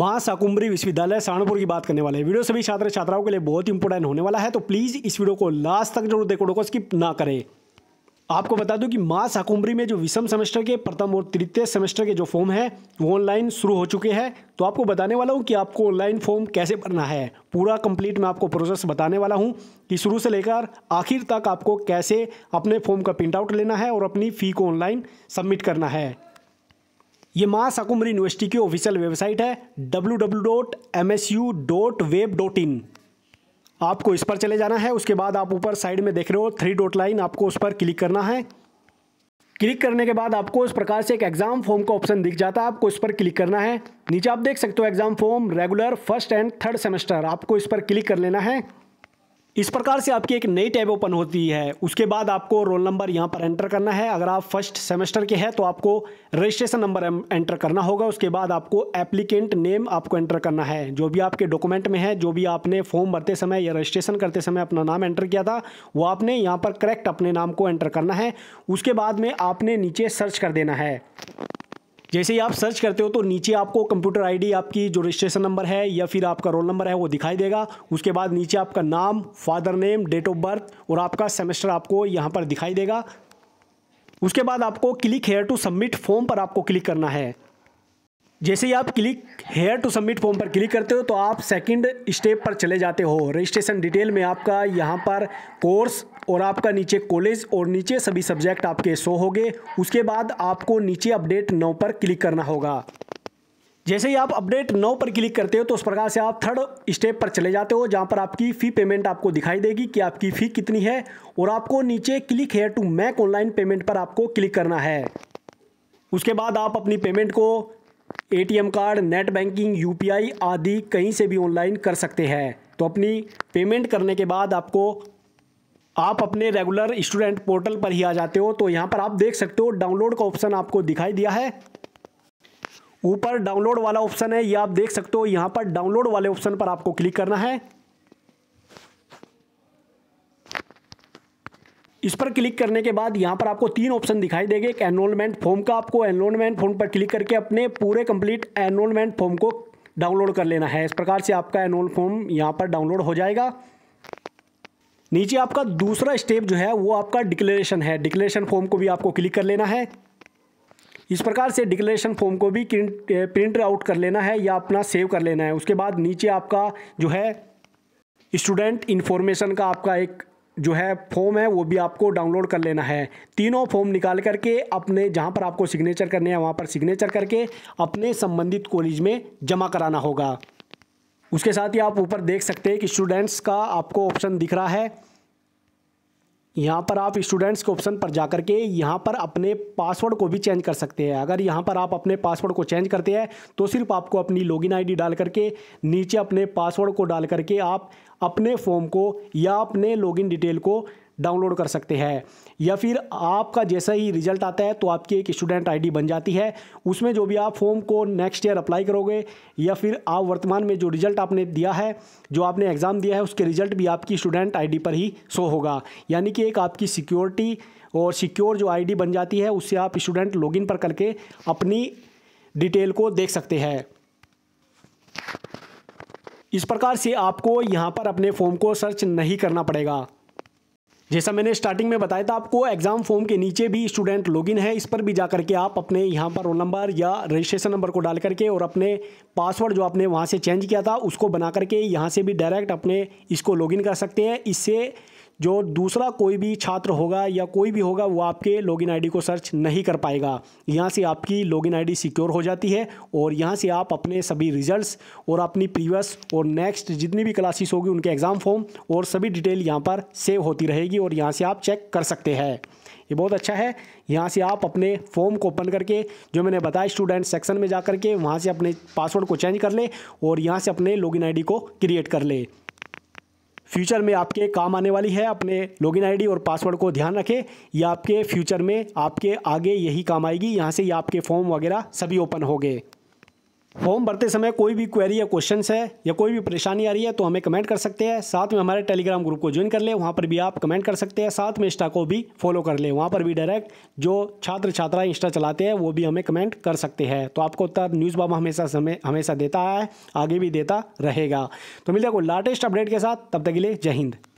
महासाकुम्बरी विश्वविद्यालय सहारनपुर की बात करने वाले हैं वीडियो सभी छात्र छात्राओं के लिए बहुत इंपॉर्टेंट होने वाला है तो प्लीज़ इस वीडियो को लास्ट तक जरूर देखो को स्किप ना करें आपको बता दूं कि माँ साकुम्बरी में जो विषम सेमेस्टर के प्रथम और तृतीय सेमेस्टर के जो फॉर्म है वो ऑनलाइन शुरू हो चुके हैं तो आपको बताने वाला हूँ कि आपको ऑनलाइन फॉर्म कैसे भरना है पूरा कंप्लीट मैं आपको प्रोसेस बताने वाला हूँ कि शुरू से लेकर आखिर तक आपको कैसे अपने फॉर्म का प्रिंट आउट लेना है और अपनी फ़ी को ऑनलाइन सबमिट करना है ये माँ शाकुमरी यूनिवर्सिटी की ऑफिशियल वेबसाइट है W W dot M S U dot web dot in आपको इस पर चले जाना है उसके बाद आप ऊपर साइड में देख रहे हो थ्री डॉट लाइन आपको उस पर क्लिक करना है क्लिक करने के बाद आपको इस प्रकार से एक एग्जाम फॉर्म का ऑप्शन दिख जाता है आपको इस पर क्लिक करना है नीचे आप देख सकते हो exam form regular first and third semester आपको इस पर क्लिक कर लेना है इस प्रकार से आपकी एक नई टैब ओपन होती है उसके बाद आपको रोल नंबर यहाँ पर एंटर करना है अगर आप फर्स्ट सेमेस्टर के हैं तो आपको रजिस्ट्रेशन नंबर एंटर करना होगा उसके बाद आपको एप्लीकेंट नेम आपको एंटर करना है जो भी आपके डॉक्यूमेंट में है जो भी आपने फॉर्म भरते समय या रजिस्ट्रेशन करते समय अपना नाम एंटर किया था वो आपने यहाँ पर करेक्ट अपने नाम को एंटर करना है उसके बाद में आपने नीचे सर्च कर देना है जैसे ही आप सर्च करते हो तो नीचे आपको कंप्यूटर आईडी आपकी जो रजिस्ट्रेशन नंबर है या फिर आपका रोल नंबर है वो दिखाई देगा उसके बाद नीचे आपका नाम father name date of birth और आपका सेमेस्टर आपको यहाँ पर दिखाई देगा उसके बाद आपको click here to submit form पर आपको क्लिक करना है जैसे ही आप click here to submit form पर क्लिक करते हो तो आप सेकंड स्टेप पर चले जाते हो रजिस्ट्रेशन डिटेल में आपका यहाँ पर कोर्स और आपका नीचे कॉलेज और नीचे सभी सब्जेक्ट आपके शो होंगे उसके बाद आपको नीचे अपडेट नौ पर क्लिक करना होगा जैसे ही आप अपडेट नौ पर क्लिक करते हो तो उस प्रकार से आप थर्ड स्टेप पर चले जाते हो जहाँ पर आपकी फ़ी पेमेंट आपको दिखाई देगी कि आपकी फ़ी कितनी है और आपको नीचे click here to make online payment पर आपको क्लिक करना है उसके बाद आप अपनी पेमेंट को ATM card net banking UPI आदि कहीं से भी ऑनलाइन कर सकते हैं तो अपनी पेमेंट करने के बाद आपको आप अपने रेगुलर स्टूडेंट पोर्टल पर ही आ जाते हो तो यहाँ पर आप देख सकते हो डाउनलोड का ऑप्शन आपको दिखाई दिया है ऊपर डाउनलोड वाला ऑप्शन है ये आप देख सकते हो यहाँ पर डाउनलोड वाले ऑप्शन पर आपको क्लिक करना है इस पर क्लिक करने के बाद यहाँ पर आपको तीन ऑप्शन दिखाई देंगे एक एनरोलमेंट फॉर्म का आपको एनरोलमेंट फॉर्म पर क्लिक करके अपने पूरे कंप्लीट एनरोलमेंट फॉर्म को डाउनलोड कर लेना है इस प्रकार से आपका एनरोल फॉर्म यहाँ पर डाउनलोड हो जाएगा नीचे आपका दूसरा स्टेप जो है वो आपका डिक्लेरेशन है डिक्लेरेशन फॉर्म को भी आपको क्लिक कर लेना है इस प्रकार से डिक्लेरेशन फॉर्म को भी प्रिंट आउट कर लेना है या अपना सेव कर लेना है उसके बाद नीचे आपका जो है स्टूडेंट इन्फॉर्मेशन का आपका एक जो है फॉर्म है वो भी आपको डाउनलोड कर लेना है तीनों फॉर्म निकाल करके अपने जहाँ पर आपको सिग्नेचर करने हैं वहाँ पर सिग्नेचर करके अपने संबंधित कॉलेज में जमा कराना होगा उसके साथ ही आप ऊपर देख सकते हैं कि स्टूडेंट्स का आपको ऑप्शन दिख रहा है यहाँ पर आप स्टूडेंट्स के ऑप्शन पर जा करके के यहाँ पर अपने पासवर्ड को भी चेंज कर सकते हैं अगर यहाँ पर आप अपने पासवर्ड को चेंज करते हैं तो सिर्फ आपको अपनी लॉगिन आईडी डाल करके नीचे अपने पासवर्ड को डाल करके आप अपने फॉर्म को या अपने लॉगिन डिटेल को डाउनलोड कर सकते हैं या फिर आपका जैसा ही रिजल्ट आता है तो आपकी एक स्टूडेंट आईडी बन जाती है उसमें जो भी आप फॉर्म को नेक्स्ट ईयर अप्लाई करोगे या फिर आप वर्तमान में जो रिजल्ट आपने दिया है जो आपने एग्ज़ाम दिया है उसके रिजल्ट भी आपकी स्टूडेंट आईडी पर ही शो होगा यानी कि एक आपकी सिक्योरिटी और सिक्योर जो आई बन जाती है उससे आप स्टूडेंट लॉग पर करके अपनी डिटेल को देख सकते हैं इस प्रकार से आपको यहाँ पर अपने फॉर्म को सर्च नहीं करना पड़ेगा जैसा मैंने स्टार्टिंग में बताया था आपको एग्जाम फॉर्म के नीचे भी स्टूडेंट लॉगिन है इस पर भी जा करके आप अपने यहाँ पर रोल नंबर या रजिस्ट्रेशन नंबर को डाल करके और अपने पासवर्ड जो आपने वहाँ से चेंज किया था उसको बना करके यहाँ से भी डायरेक्ट अपने इसको लॉगिन कर सकते हैं इससे जो दूसरा कोई भी छात्र होगा या कोई भी होगा वो आपके लॉगिन आईडी को सर्च नहीं कर पाएगा यहाँ से आपकी लॉगिन आईडी सिक्योर हो जाती है और यहाँ से आप अपने सभी रिजल्ट्स और अपनी प्रीवियस और नेक्स्ट जितनी भी क्लासेस होगी उनके एग्ज़ाम फॉर्म और सभी डिटेल यहाँ पर सेव होती रहेगी और यहाँ से आप चेक कर सकते हैं ये बहुत अच्छा है यहाँ से आप अपने फॉर्म को ओपन करके जो मैंने बताया स्टूडेंट सेक्शन में जा करके वहाँ से अपने पासवर्ड को चेंज कर ले और यहाँ से अपने लॉगिन आईडी को क्रिएट कर ले फ्यूचर में आपके काम आने वाली है अपने लॉगिन आईडी और पासवर्ड को ध्यान रखें यह आपके फ्यूचर में आपके आगे यही काम आएगी यहाँ से ये आपके फॉर्म वगैरह सभी ओपन हो गए फॉर्म भरते समय कोई भी क्वेरी या क्वेश्चन है या कोई भी परेशानी आ रही है तो हमें कमेंट कर सकते हैं साथ में हमारे टेलीग्राम ग्रुप को ज्वाइन कर लें वहाँ पर भी आप कमेंट कर सकते हैं साथ में इंस्टा को भी फॉलो कर लें वहाँ पर भी डायरेक्ट जो छात्र छात्रा इंस्टा चलाते हैं वो भी हमें कमेंट कर सकते हैं तो आपको उत्तर न्यूज़ बाबा हमेशा समय हमेशा देता है आगे भी देता रहेगा तो मिलते हैं लेटेस्ट अपडेट के साथ तब तक के लिए जय हिंद